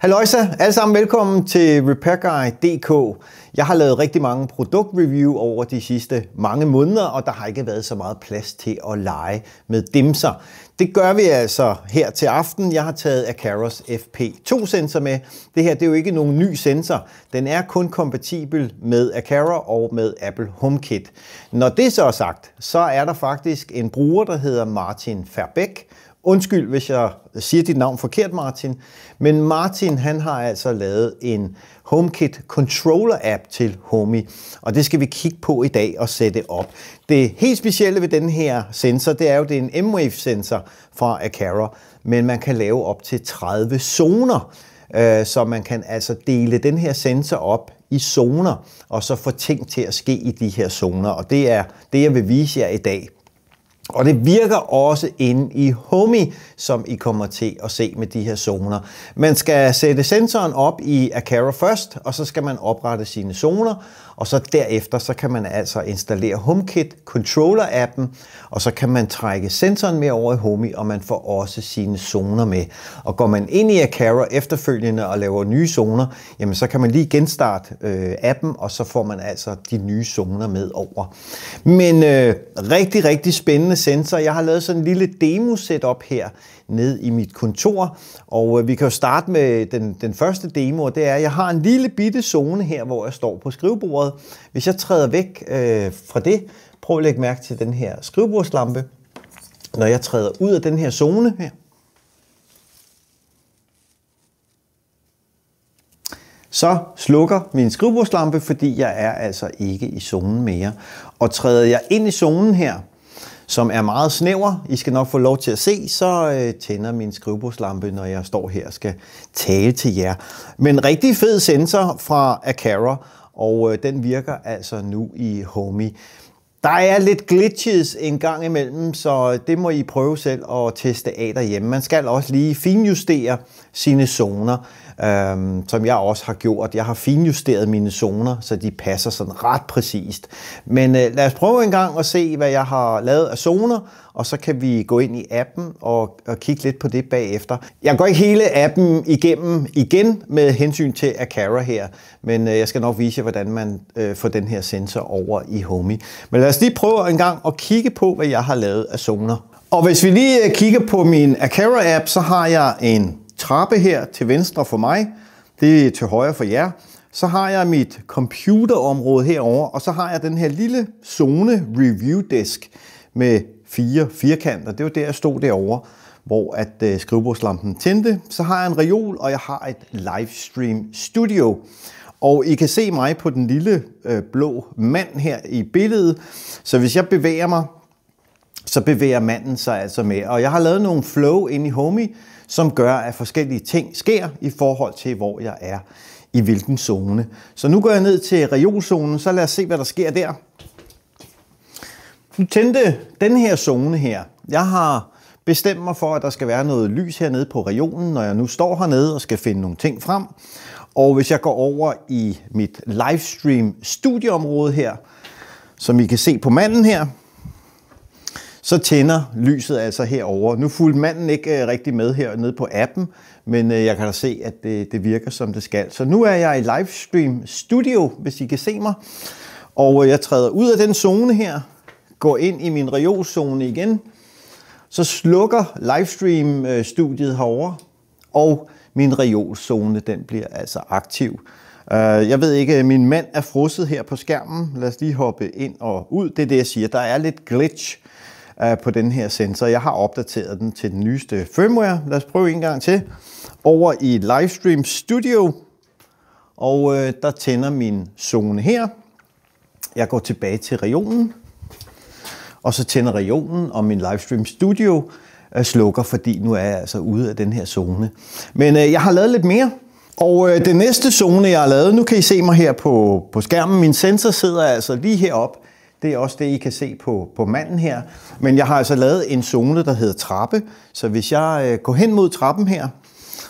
Halløjsa, alle sammen velkommen til RepairGuy.dk. Jeg har lavet rigtig mange produktreview over de sidste mange måneder, og der har ikke været så meget plads til at lege med dimser. Det gør vi altså her til aften. Jeg har taget Acaros FP2-sensor med. Det her det er jo ikke nogen ny sensor. Den er kun kompatibel med Acaro og med Apple HomeKit. Når det så er sagt, så er der faktisk en bruger, der hedder Martin Ferbeck, Undskyld, hvis jeg siger dit navn forkert, Martin, men Martin han har altså lavet en HomeKit Controller app til Homey, og det skal vi kigge på i dag og sætte op. Det helt specielle ved den her sensor, det er jo, det er en M-Wave sensor fra Acara, men man kan lave op til 30 zoner, øh, så man kan altså dele den her sensor op i zoner, og så få ting til at ske i de her zoner, og det er det, jeg vil vise jer i dag. Og det virker også inde i Homey, som I kommer til at se med de her zoner. Man skal sætte sensoren op i Acara først, og så skal man oprette sine zoner. Og så derefter, så kan man altså installere HomeKit Controller-appen, og så kan man trække sensoren med over i Homey, og man får også sine zoner med. Og går man ind i Acara efterfølgende og laver nye zoner, jamen så kan man lige genstarte øh, appen, og så får man altså de nye zoner med over. Men øh, rigtig, rigtig spændende sensor. Jeg har lavet sådan en lille demo-setup her ned i mit kontor, og øh, vi kan jo starte med den, den første demo, og det er, at jeg har en lille bitte zone her, hvor jeg står på skrivebordet, noget. Hvis jeg træder væk øh, fra det, prøv at lægge mærke til den her skrivebordslampe. Når jeg træder ud af den her zone her, så slukker min skrivebordslampe, fordi jeg er altså ikke i zonen mere. Og træder jeg ind i zonen her, som er meget snæver, I skal nok få lov til at se, så øh, tænder min skrivebordslampe, når jeg står her og skal tale til jer. Men rigtig fed sensor fra Acara, og øh, den virker altså nu i Homey. Der er lidt glitches en gang imellem, så øh, det må I prøve selv at teste af derhjemme. Man skal også lige finjustere sine zoner, øhm, som jeg også har gjort. Jeg har finjusteret mine zoner, så de passer sådan ret præcist. Men øh, lad os prøve en gang at se, hvad jeg har lavet af zoner, og så kan vi gå ind i appen og, og kigge lidt på det bagefter. Jeg går ikke hele appen igennem igen med hensyn til Acara her, men øh, jeg skal nok vise jer, hvordan man øh, får den her sensor over i Homey. Men lad os lige prøve en gang at kigge på, hvad jeg har lavet af zoner. Og hvis vi lige øh, kigger på min Acara-app, så har jeg en trappe her til venstre for mig, det er til højre for jer. Så har jeg mit computerområde herover, og så har jeg den her lille zone review desk med fire firkanter. Det var der, jeg stod derovre, hvor at øh, skrivebordslampen tændte. Så har jeg en reol, og jeg har et livestream studio. Og I kan se mig på den lille øh, blå mand her i billedet. Så hvis jeg bevæger mig, så bevæger manden sig altså med. Og jeg har lavet nogle flow ind i Homey, som gør, at forskellige ting sker i forhold til, hvor jeg er i hvilken zone. Så nu går jeg ned til reolzonen, så lad os se, hvad der sker der tændte den her zone her. Jeg har bestemt mig for, at der skal være noget lys hernede på regionen, når jeg nu står hernede og skal finde nogle ting frem. Og hvis jeg går over i mit livestream studieområde her, som I kan se på manden her, så tænder lyset altså herover. Nu fulgte manden ikke øh, rigtig med her nede på appen, men øh, jeg kan da se, at det, det virker som det skal. Så nu er jeg i livestream studio, hvis I kan se mig. Og øh, jeg træder ud af den zone her, går ind i min reolzone igen, så slukker livestream-studiet herover og min reolzone den bliver altså aktiv. Øh, jeg ved ikke, min mand er frosset her på skærmen. Lad os lige hoppe ind og ud. Det er det, jeg siger. Der er lidt glitch øh, på den her sensor. Jeg har opdateret den til den nyeste firmware. Lad os prøve en gang til. Over i Livestream Studio. Og øh, der tænder min zone her. Jeg går tilbage til regionen og så tænder regionen, og min livestream studio øh, slukker, fordi nu er jeg altså ude af den her zone. Men øh, jeg har lavet lidt mere, og øh, den næste zone, jeg har lavet, nu kan I se mig her på, på skærmen. Min sensor sidder altså lige heroppe. Det er også det, I kan se på, på manden her. Men jeg har altså lavet en zone, der hedder trappe. Så hvis jeg øh, går hen mod trappen her,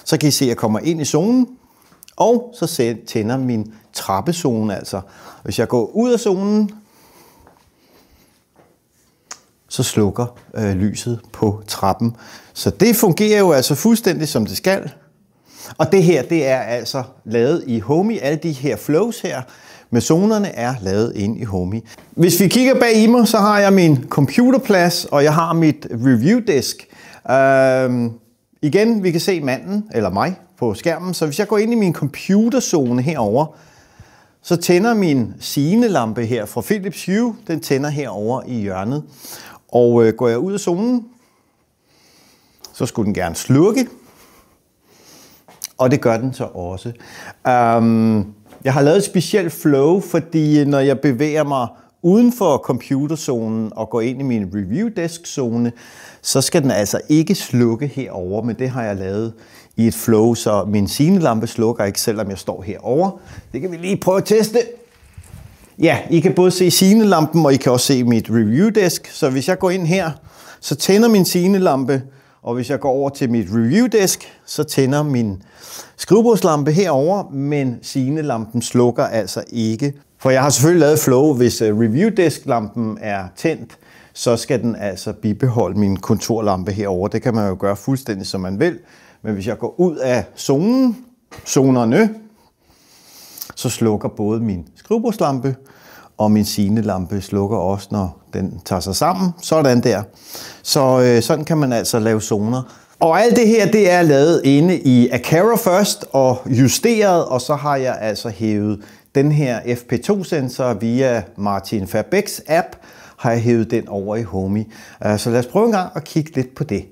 så kan I se, at jeg kommer ind i zonen. Og så tænder min trappezone altså. Hvis jeg går ud af zonen, så slukker øh, lyset på trappen. Så det fungerer jo altså fuldstændig som det skal. Og det her, det er altså lavet i Homey. Alle de her flows her med zonerne er lavet ind i Homey. Hvis vi kigger bag i mig, så har jeg min computerplads, og jeg har mit review desk. Øhm, igen, vi kan se manden, eller mig, på skærmen. Så hvis jeg går ind i min computerzone herover, så tænder min lampe her fra Philips Hue, den tænder herover i hjørnet. Og øh, går jeg ud af zonen, så skulle den gerne slukke. Og det gør den så også. Um, jeg har lavet et specielt flow, fordi øh, når jeg bevæger mig uden for computerzonen og går ind i min review desk zone, så skal den altså ikke slukke herover, men det har jeg lavet i et flow, så min lampe slukker ikke, selvom jeg står herover. Det kan vi lige prøve at teste. Ja, I kan både se sinelampen, og I kan også se mit review desk. Så hvis jeg går ind her, så tænder min sinelampe, og hvis jeg går over til mit review desk, så tænder min skrivebordslampe herover, men sinelampen slukker altså ikke. For jeg har selvfølgelig lavet flow, hvis øh, review desk lampen er tændt, så skal den altså bibeholde min kontorlampe herover. Det kan man jo gøre fuldstændig som man vil. Men hvis jeg går ud af zonen, zonerne, så slukker både min skrivebordslampe og min lampe slukker også, når den tager sig sammen. Sådan der. Så øh, sådan kan man altså lave zoner. Og alt det her, det er lavet inde i Acara først og justeret, og så har jeg altså hævet den her FP2-sensor via Martin Fabeks app, har jeg hævet den over i Homey. Øh, så lad os prøve en gang at kigge lidt på det.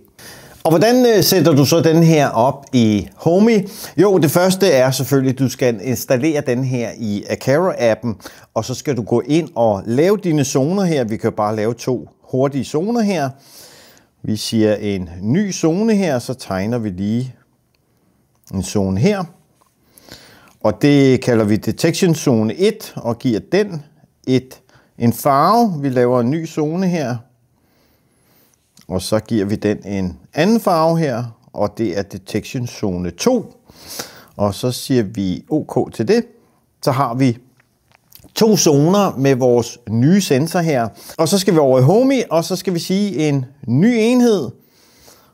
Og hvordan øh, sætter du så den her op i Homey? Jo, det første er selvfølgelig, at du skal installere den her i Acaro-appen, og så skal du gå ind og lave dine zoner her. Vi kan bare lave to hurtige zoner her. Vi siger en ny zone her, så tegner vi lige en zone her. Og det kalder vi Detection Zone 1, og giver den et, en farve. Vi laver en ny zone her, og så giver vi den en anden farve her, og det er Detection Zone 2. Og så siger vi OK til det. Så har vi to zoner med vores nye sensor her. Og så skal vi over i Homey, og så skal vi sige en ny enhed.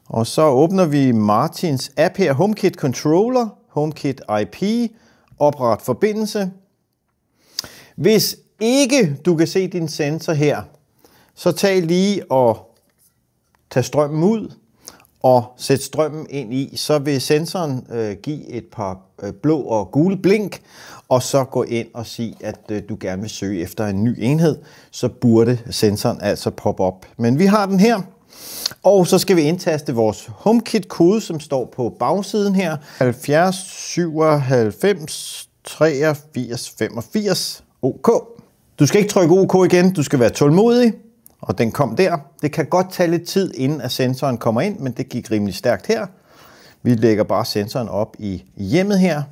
Og så åbner vi Martins app her, HomeKit Controller, HomeKit IP, opret forbindelse. Hvis ikke du kan se din sensor her, så tag lige og tage strømmen ud og sætte strømmen ind i, så vil sensoren øh, give et par øh, blå og gule blink, og så gå ind og sige, at øh, du gerne vil søge efter en ny enhed, så burde sensoren altså poppe op. Men vi har den her, og så skal vi indtaste vores HomeKit-kode, som står på bagsiden her, 70 97 83 85 OK. Du skal ikke trykke OK igen, du skal være tålmodig, og den kom der. Det kan godt tage lidt tid, inden at sensoren kommer ind, men det gik rimelig stærkt her. Vi lægger bare sensoren op i hjemmet her.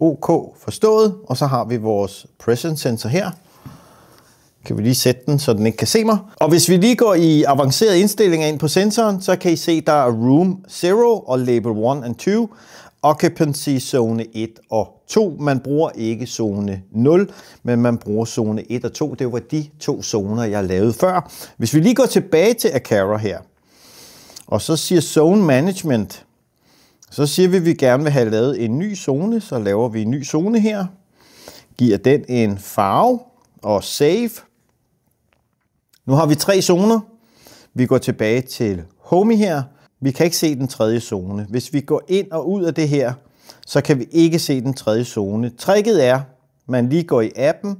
OK forstået, og så har vi vores presence sensor her. Kan vi lige sætte den, så den ikke kan se mig. Og hvis vi lige går i avancerede indstillinger ind på sensoren, så kan I se, der er room 0 og label 1 and 2 occupancy zone 1 og 2. Man bruger ikke zone 0, men man bruger zone 1 og 2. Det var de to zoner, jeg lavede før. Hvis vi lige går tilbage til Acara her, og så siger zone management, så siger vi, at vi gerne vil have lavet en ny zone, så laver vi en ny zone her, giver den en farve og save. Nu har vi tre zoner. Vi går tilbage til Homey her, vi kan ikke se den tredje zone. Hvis vi går ind og ud af det her, så kan vi ikke se den tredje zone. Tricket er, man lige går i appen,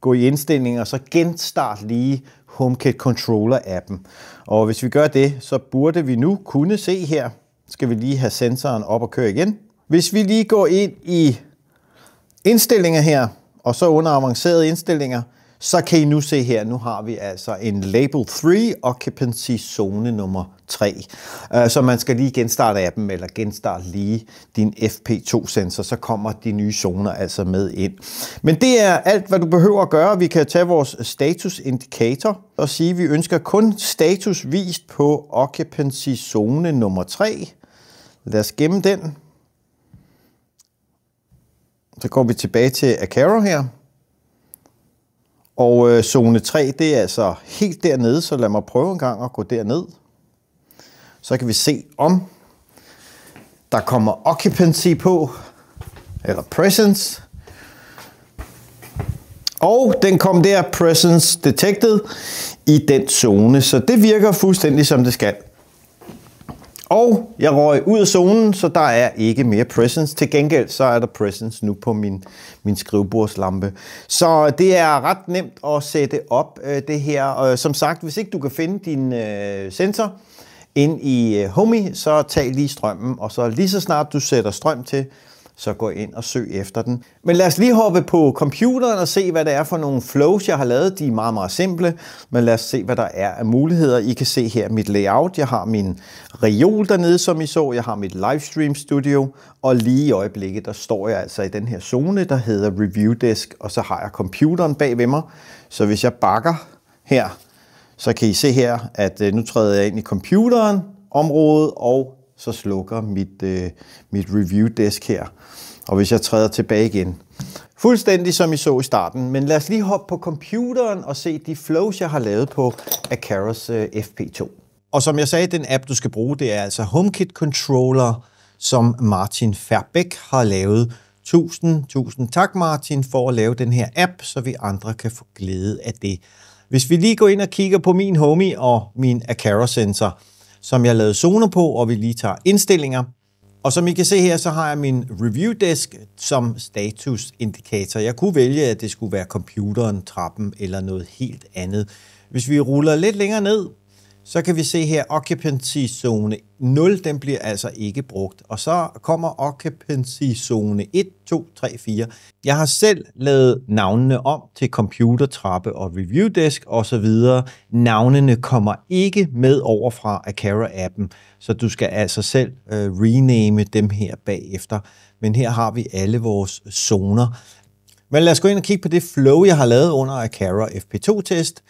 går i indstillinger, og så genstart lige HomeKit Controller-appen. Og hvis vi gør det, så burde vi nu kunne se her, skal vi lige have sensoren op og køre igen. Hvis vi lige går ind i indstillinger her, og så under avancerede indstillinger, så kan I nu se her, nu har vi altså en Label 3 Occupancy Zone nummer 3. Øh, så man skal lige genstarte appen, eller genstarte lige din FP2-sensor, så kommer de nye zoner altså med ind. Men det er alt, hvad du behøver at gøre. Vi kan tage vores statusindikator og sige, at vi ønsker kun status vist på Occupancy Zone nummer 3. Lad os gemme den. Så går vi tilbage til Acaro her. Og øh, zone 3, det er altså helt dernede, så lad mig prøve en gang at gå derned. Så kan vi se om der kommer occupancy på, eller presence. Og den kom der, presence detected, i den zone. Så det virker fuldstændig som det skal. Og jeg røg ud af zonen, så der er ikke mere presence. Til gengæld så er der presence nu på min, min skrivebordslampe. Så det er ret nemt at sætte op øh, det her. Og som sagt, hvis ikke du kan finde din øh, sensor ind i øh, Homey, så tag lige strømmen. Og så lige så snart du sætter strøm til, så gå ind og søg efter den. Men lad os lige hoppe på computeren og se, hvad det er for nogle flows, jeg har lavet. De er meget, meget simple, men lad os se, hvad der er af muligheder. I kan se her mit layout. Jeg har min reol dernede, som I så. Jeg har mit livestream studio, og lige i øjeblikket, der står jeg altså i den her zone, der hedder Review Desk, og så har jeg computeren bag ved mig. Så hvis jeg bakker her, så kan I se her, at øh, nu træder jeg ind i computeren, området, og så slukker mit, øh, mit review desk her. Og hvis jeg træder tilbage igen. Fuldstændig som I så i starten, men lad os lige hoppe på computeren og se de flows, jeg har lavet på Acaros øh, FP2. Og som jeg sagde, den app, du skal bruge, det er altså HomeKit Controller, som Martin Færbæk har lavet. Tusind, tusind tak Martin for at lave den her app, så vi andre kan få glæde af det. Hvis vi lige går ind og kigger på min Homey og min acaro sensor, som jeg lavede zoner på, og vi lige tager indstillinger. Og som I kan se her, så har jeg min review desk som statusindikator. Jeg kunne vælge, at det skulle være computeren, trappen eller noget helt andet. Hvis vi ruller lidt længere ned så kan vi se her, occupancy zone 0, den bliver altså ikke brugt. Og så kommer occupancy zone 1, 2, 3, 4. Jeg har selv lavet navnene om til computertrappe og review desk osv. Navnene kommer ikke med over fra Acara-appen, så du skal altså selv øh, rename dem her bagefter. Men her har vi alle vores zoner. Men lad os gå ind og kigge på det flow, jeg har lavet under Acara FP2-test.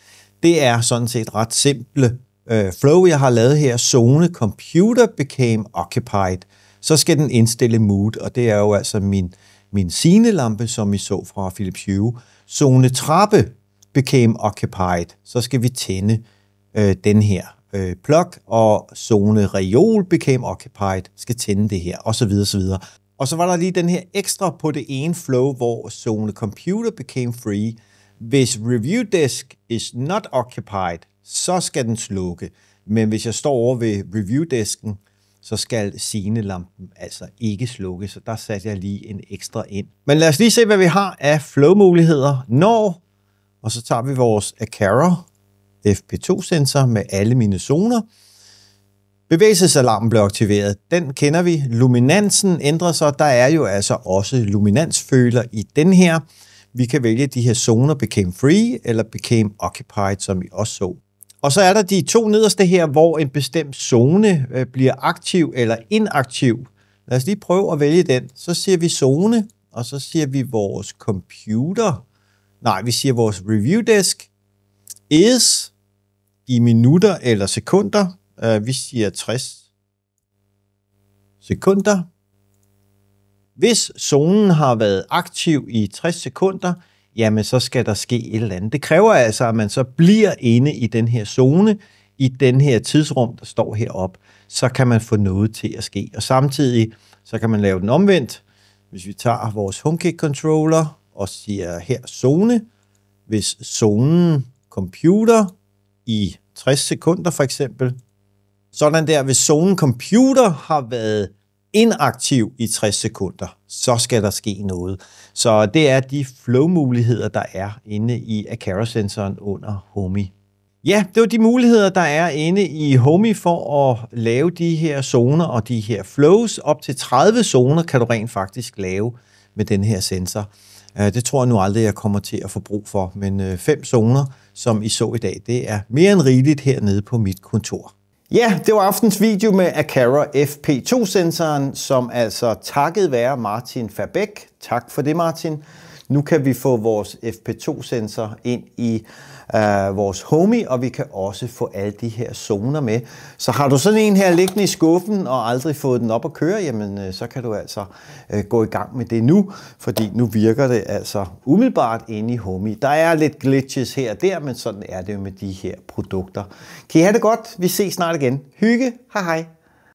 Det er sådan set ret simple øh, flow, jeg har lavet her, zone computer became occupied, så skal den indstille mood, og det er jo altså min, min sinelampe, som I så fra Philips Hue. Zone trappe became occupied, så skal vi tænde øh, den her øh, plug, og zone reol became occupied, skal tænde det her, osv. osv. Og så var der lige den her ekstra på det ene flow, hvor zone computer became free. Hvis review disk is not occupied, så skal den slukke. Men hvis jeg står over ved reviewdesken, så skal scenelampen altså ikke slukke, så der satte jeg lige en ekstra ind. Men lad os lige se, hvad vi har af flow-muligheder. Når, og så tager vi vores Acara FP2-sensor med alle mine zoner. Bevægelsesalarmen bliver aktiveret. Den kender vi. Luminansen ændrer sig. Der er jo altså også luminansføler i den her. Vi kan vælge de her zoner Became Free eller Became Occupied, som vi også så og så er der de to nederste her, hvor en bestemt zone øh, bliver aktiv eller inaktiv. Lad os lige prøve at vælge den. Så siger vi zone, og så siger vi vores computer. Nej, vi siger vores review desk. Is i minutter eller sekunder. Øh, vi siger 60 sekunder. Hvis zonen har været aktiv i 60 sekunder, jamen så skal der ske et eller andet. Det kræver altså, at man så bliver inde i den her zone, i den her tidsrum, der står heroppe, så kan man få noget til at ske. Og samtidig, så kan man lave den omvendt. Hvis vi tager vores HomeKit controller og siger her zone, hvis zonen computer i 60 sekunder for eksempel, sådan der, hvis zonen computer har været inaktiv i 60 sekunder, så skal der ske noget. Så det er de flow-muligheder, der er inde i Acara-sensoren under Homey. Ja, det var de muligheder, der er inde i Homey for at lave de her zoner og de her flows. Op til 30 zoner kan du rent faktisk lave med den her sensor. Øh, det tror jeg nu aldrig, jeg kommer til at få brug for, men øh, fem zoner, som I så i dag, det er mere end rigeligt hernede på mit kontor. Ja, det var aftens video med Acara FP2-sensoren, som altså takket være Martin Fabæk. Tak for det, Martin nu kan vi få vores FP2-sensor ind i øh, vores Homey, og vi kan også få alle de her zoner med. Så har du sådan en her liggende i skuffen og aldrig fået den op at køre, jamen øh, så kan du altså øh, gå i gang med det nu, fordi nu virker det altså umiddelbart inde i Homey. Der er lidt glitches her og der, men sådan er det jo med de her produkter. Kan I have det godt? Vi ses snart igen. Hygge. Hej hej.